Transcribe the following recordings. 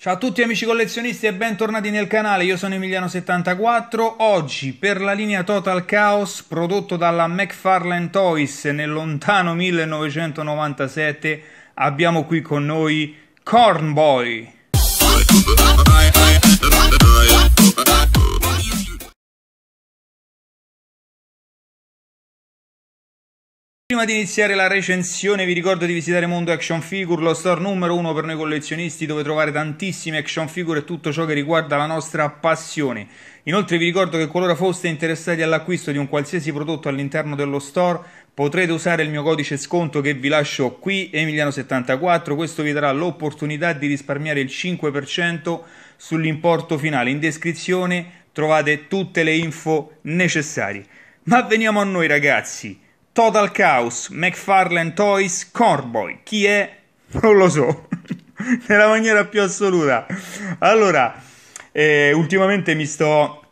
Ciao a tutti amici collezionisti e bentornati nel canale, io sono Emiliano74, oggi per la linea Total Chaos prodotto dalla McFarlane Toys nel lontano 1997 abbiamo qui con noi Corn Corn Boy Boy Prima di iniziare la recensione vi ricordo di visitare Mondo Action Figure, lo store numero uno per noi collezionisti dove trovare tantissime action figure e tutto ciò che riguarda la nostra passione. Inoltre vi ricordo che qualora foste interessati all'acquisto di un qualsiasi prodotto all'interno dello store potrete usare il mio codice sconto che vi lascio qui, Emiliano74, questo vi darà l'opportunità di risparmiare il 5% sull'importo finale. In descrizione trovate tutte le info necessarie. Ma veniamo a noi ragazzi. Total Chaos, McFarlane Toys, Corboy. Chi è? Non lo so, nella maniera più assoluta. Allora, eh, ultimamente mi sto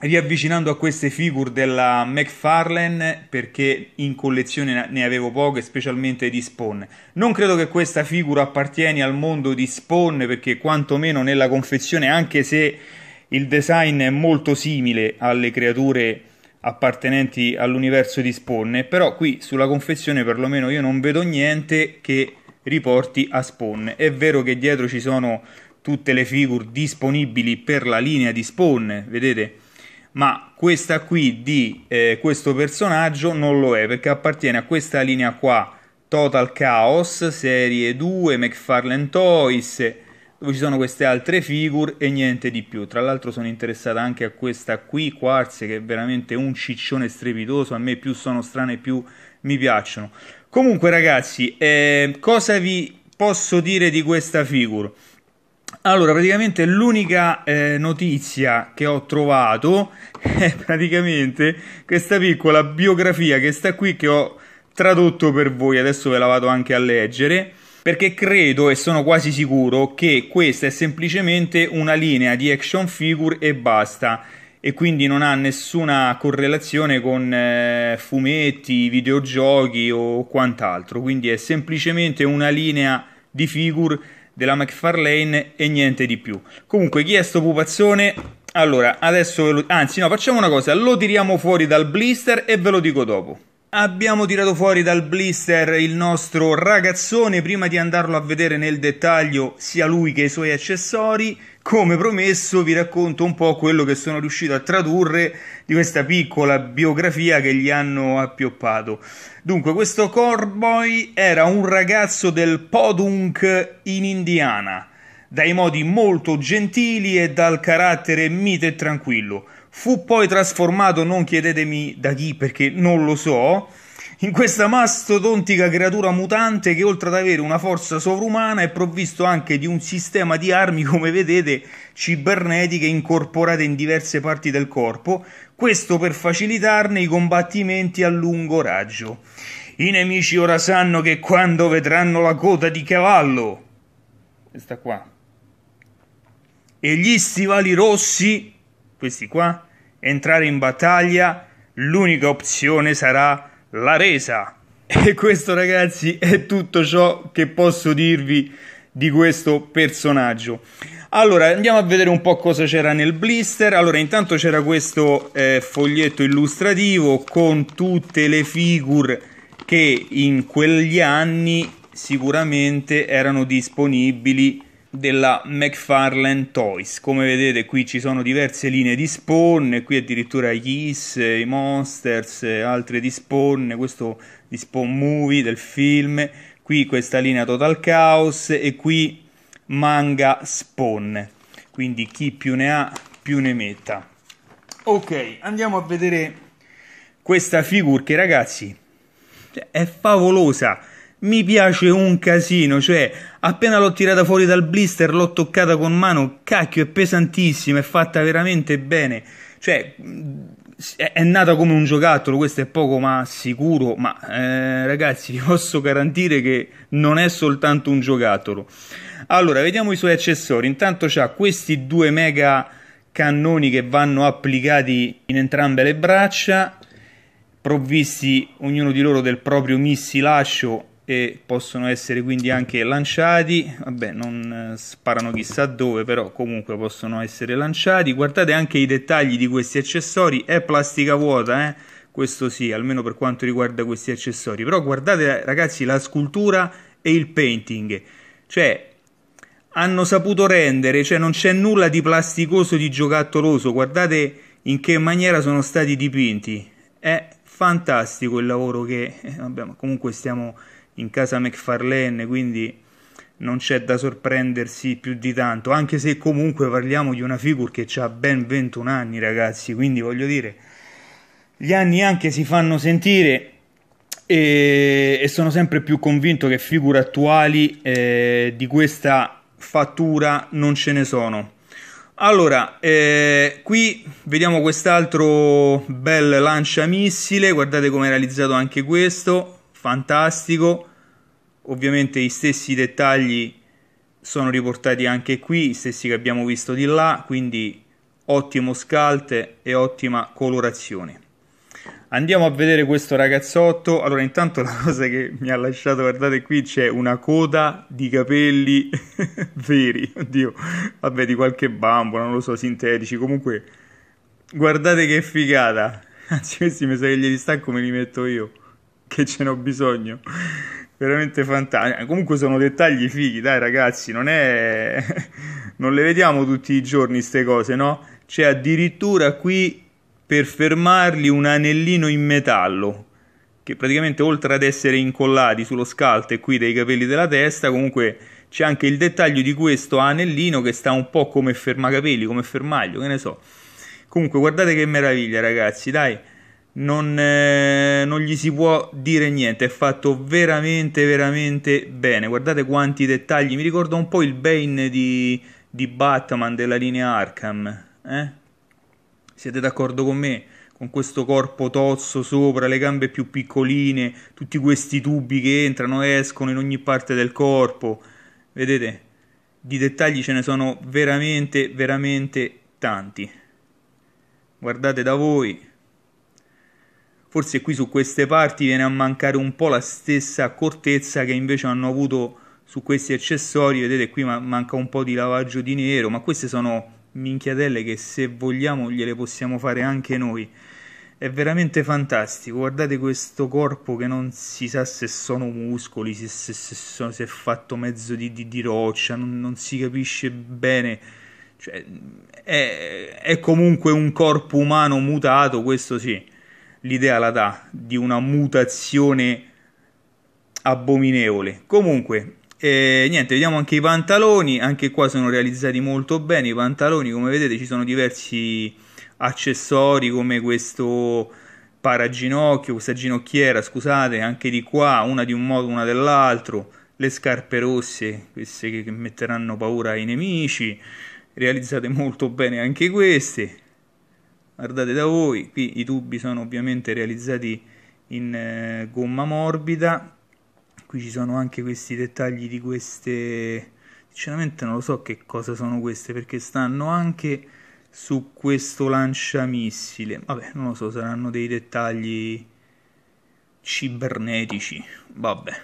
riavvicinando a queste figure della McFarlane perché in collezione ne avevo poche, specialmente di Spawn. Non credo che questa figura appartieni al mondo di Spawn perché quantomeno nella confezione, anche se il design è molto simile alle creature appartenenti all'universo di Spawn, però qui sulla confezione perlomeno io non vedo niente che riporti a Spawn. È vero che dietro ci sono tutte le figure disponibili per la linea di Spawn, vedete? Ma questa qui di eh, questo personaggio non lo è perché appartiene a questa linea qua Total Chaos, serie 2, McFarlane Toys, dove ci sono queste altre figure e niente di più. Tra l'altro sono interessata anche a questa qui, Quarze, che è veramente un ciccione strepitoso, a me più sono strane più mi piacciono. Comunque ragazzi, eh, cosa vi posso dire di questa figure? Allora, praticamente l'unica eh, notizia che ho trovato è praticamente questa piccola biografia che sta qui che ho tradotto per voi, adesso ve la vado anche a leggere perché credo e sono quasi sicuro che questa è semplicemente una linea di action figure e basta e quindi non ha nessuna correlazione con eh, fumetti, videogiochi o quant'altro, quindi è semplicemente una linea di figure della McFarlane e niente di più. Comunque, chi è sto pupazzone? Allora, adesso ve lo... anzi no, facciamo una cosa, lo tiriamo fuori dal blister e ve lo dico dopo. Abbiamo tirato fuori dal blister il nostro ragazzone prima di andarlo a vedere nel dettaglio sia lui che i suoi accessori. Come promesso vi racconto un po' quello che sono riuscito a tradurre di questa piccola biografia che gli hanno appioppato. Dunque, questo Corboy era un ragazzo del Podunk in Indiana, dai modi molto gentili e dal carattere mite e tranquillo Fu poi trasformato, non chiedetemi da chi perché non lo so, in questa mastodontica creatura mutante che oltre ad avere una forza sovrumana è provvisto anche di un sistema di armi, come vedete, cibernetiche incorporate in diverse parti del corpo, questo per facilitarne i combattimenti a lungo raggio. I nemici ora sanno che quando vedranno la coda di cavallo, questa qua, e gli stivali rossi questi qua, entrare in battaglia, l'unica opzione sarà la resa. E questo ragazzi è tutto ciò che posso dirvi di questo personaggio. Allora, andiamo a vedere un po' cosa c'era nel blister. Allora, intanto c'era questo eh, foglietto illustrativo con tutte le figure che in quegli anni sicuramente erano disponibili della McFarlane Toys. Come vedete qui ci sono diverse linee di spawn, qui addirittura gli Is, i Monsters, altre di spawn, questo di spawn movie del film, qui questa linea Total Chaos e qui manga spawn. Quindi chi più ne ha più ne metta. Ok, andiamo a vedere questa figure che ragazzi è favolosa mi piace un casino, cioè appena l'ho tirata fuori dal blister, l'ho toccata con mano, cacchio è pesantissima, è fatta veramente bene, cioè è nata come un giocattolo, questo è poco ma sicuro, ma eh, ragazzi vi posso garantire che non è soltanto un giocattolo. Allora, vediamo i suoi accessori, intanto ha questi due mega cannoni che vanno applicati in entrambe le braccia, provvisti ognuno di loro del proprio missilascio e possono essere quindi anche lanciati, vabbè non eh, sparano chissà dove però comunque possono essere lanciati, guardate anche i dettagli di questi accessori, è plastica vuota eh? questo sì, almeno per quanto riguarda questi accessori, però guardate ragazzi la scultura e il painting, cioè hanno saputo rendere, cioè non c'è nulla di plasticoso, di giocattoloso, guardate in che maniera sono stati dipinti, è fantastico il lavoro che, eh, vabbè comunque stiamo in casa McFarlane, quindi non c'è da sorprendersi più di tanto, anche se comunque parliamo di una figure che ha ben 21 anni, ragazzi, quindi voglio dire, gli anni anche si fanno sentire e, e sono sempre più convinto che figure attuali eh, di questa fattura non ce ne sono. Allora, eh, qui vediamo quest'altro bel lanciamissile, guardate come è realizzato anche questo, fantastico. Ovviamente gli stessi dettagli sono riportati anche qui, gli stessi che abbiamo visto di là, quindi ottimo scalte e ottima colorazione. Andiamo a vedere questo ragazzotto. Allora, intanto la cosa che mi ha lasciato, guardate qui, c'è una coda di capelli veri, oddio, vabbè, di qualche bambola, non lo so, sintetici. Comunque, guardate che figata. Anzi, questi mi sa che glieli stacco, me li metto io che ce n'ho bisogno. Veramente fantastico. Eh, comunque sono dettagli fighi, dai ragazzi, non è... non le vediamo tutti i giorni queste cose, no? C'è addirittura qui per fermarli un anellino in metallo che praticamente oltre ad essere incollati sullo scalto qui dei capelli della testa, comunque c'è anche il dettaglio di questo anellino che sta un po' come fermacapelli, come fermaglio, che ne so. Comunque guardate che meraviglia ragazzi, dai non, eh, non, gli si può dire niente, è fatto veramente veramente bene, guardate quanti dettagli, mi ricorda un po' il Bane di, di Batman della linea Arkham, eh? siete d'accordo con me? Con questo corpo tozzo sopra, le gambe più piccoline, tutti questi tubi che entrano e escono in ogni parte del corpo, vedete? Di dettagli ce ne sono veramente veramente tanti. Guardate da voi forse qui su queste parti viene a mancare un po' la stessa accortezza che invece hanno avuto su questi accessori, vedete qui manca un po' di lavaggio di nero, ma queste sono minchiatelle che se vogliamo gliele possiamo fare anche noi. È veramente fantastico, guardate questo corpo che non si sa se sono muscoli, se, se, se, sono, se è fatto mezzo di, di, di roccia, non, non, si capisce bene. Cioè, è, è comunque un corpo umano mutato, questo sì l'idea la dà di una mutazione abominevole. Comunque, eh, niente, vediamo anche i pantaloni, anche qua sono realizzati molto bene i pantaloni, come vedete ci sono diversi accessori come questo paraginocchio, questa ginocchiera, scusate, anche di qua, una di un modo, una dell'altro, le scarpe rosse, queste che metteranno paura ai nemici, realizzate molto bene anche queste, guardate da voi, qui i tubi sono ovviamente realizzati in eh, gomma morbida, qui ci sono anche questi dettagli di queste, sinceramente non lo so che cosa sono queste perché stanno anche su questo lanciamissile, vabbè non lo so, saranno dei dettagli cibernetici, vabbè.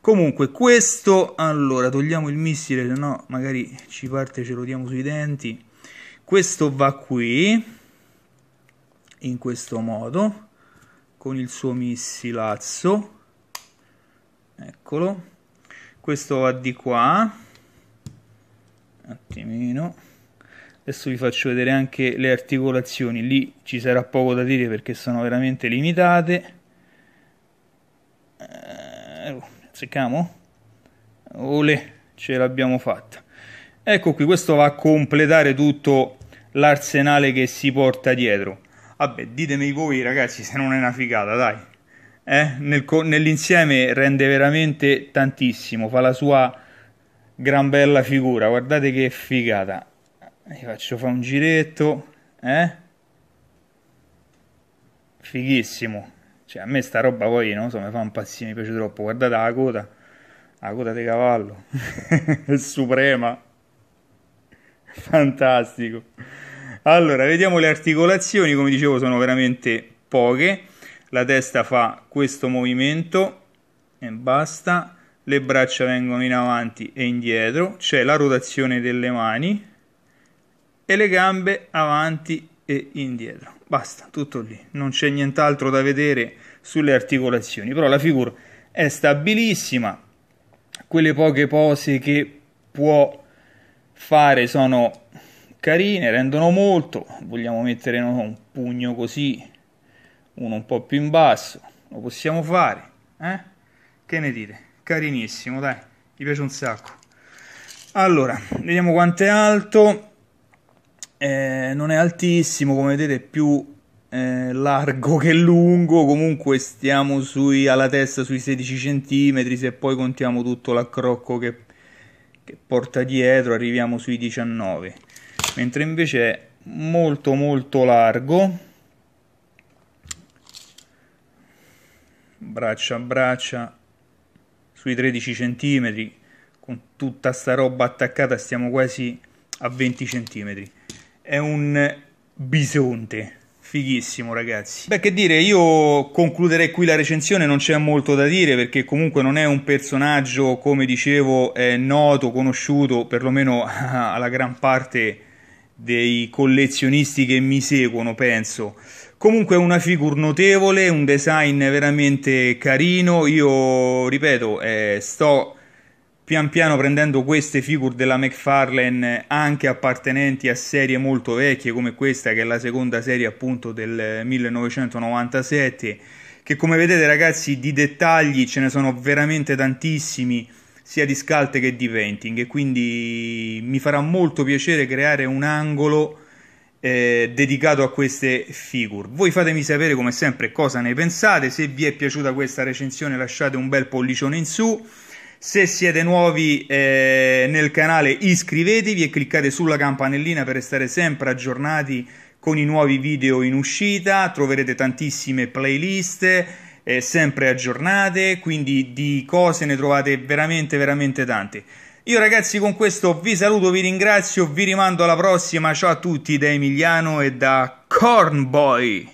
Comunque questo, allora togliamo il missile, se no magari ci parte ce lo diamo sui denti, questo va qui, in questo modo con il suo missilazzo eccolo questo va di qua un attimino adesso vi faccio vedere anche le articolazioni lì ci sarà poco da dire perché sono veramente limitate eh, ole ce l'abbiamo fatta ecco qui questo va a completare tutto l'arsenale che si porta dietro Vabbè, ditemi voi ragazzi se non è una figata, dai. Eh? Nel, nell'insieme rende veramente tantissimo, fa la sua gran bella figura, guardate che figata. Io faccio fare un giretto, eh? Fighissimo. Cioè, a me sta roba poi, non so, mi fa un impazzire, mi piace troppo. Guardate la coda, la coda di cavallo, è suprema, fantastico. Allora, vediamo le articolazioni, come dicevo sono veramente poche, la testa fa questo movimento e basta, le braccia vengono in avanti e indietro, c'è la rotazione delle mani e le gambe avanti e indietro. Basta, tutto lì, non c'è nient'altro da vedere sulle articolazioni, però la figura è stabilissima, quelle poche pose che può fare sono carine, rendono molto, vogliamo mettere no, un pugno così, uno un po' più in basso, lo possiamo fare, eh? Che ne dite? Carinissimo, dai, mi piace un sacco. Allora, vediamo quanto è alto, eh, non è altissimo, come vedete è più eh, largo che lungo, comunque stiamo sui, alla testa sui 16 cm, se poi contiamo tutto l'accrocco che, che porta dietro arriviamo sui 19 cm mentre invece è molto molto largo braccia a braccia sui 13 cm con tutta sta roba attaccata stiamo quasi a 20 cm è un bisonte fighissimo ragazzi beh che dire io concluderei qui la recensione non c'è molto da dire perché comunque non è un personaggio come dicevo è noto conosciuto perlomeno alla gran parte dei collezionisti che mi seguono, penso. Comunque è una figura notevole, un design veramente carino. Io ripeto, eh, sto pian piano prendendo queste figure della McFarlane anche appartenenti a serie molto vecchie come questa che è la seconda serie appunto del 1997 che come vedete ragazzi di dettagli ce ne sono veramente tantissimi sia di scalte che di painting e quindi mi farà molto piacere creare un angolo eh, dedicato a queste figure. Voi fatemi sapere come sempre cosa ne pensate, se vi è piaciuta questa recensione lasciate un bel pollicione in su. Se siete nuovi eh, nel canale iscrivetevi e cliccate sulla campanellina per restare sempre aggiornati con i nuovi video in uscita, troverete tantissime playlist eh, sempre aggiornate, quindi di cose ne trovate veramente veramente tante. Io ragazzi con questo vi saluto, vi ringrazio, vi rimando alla prossima, ciao a tutti da Emiliano e da Cornboy!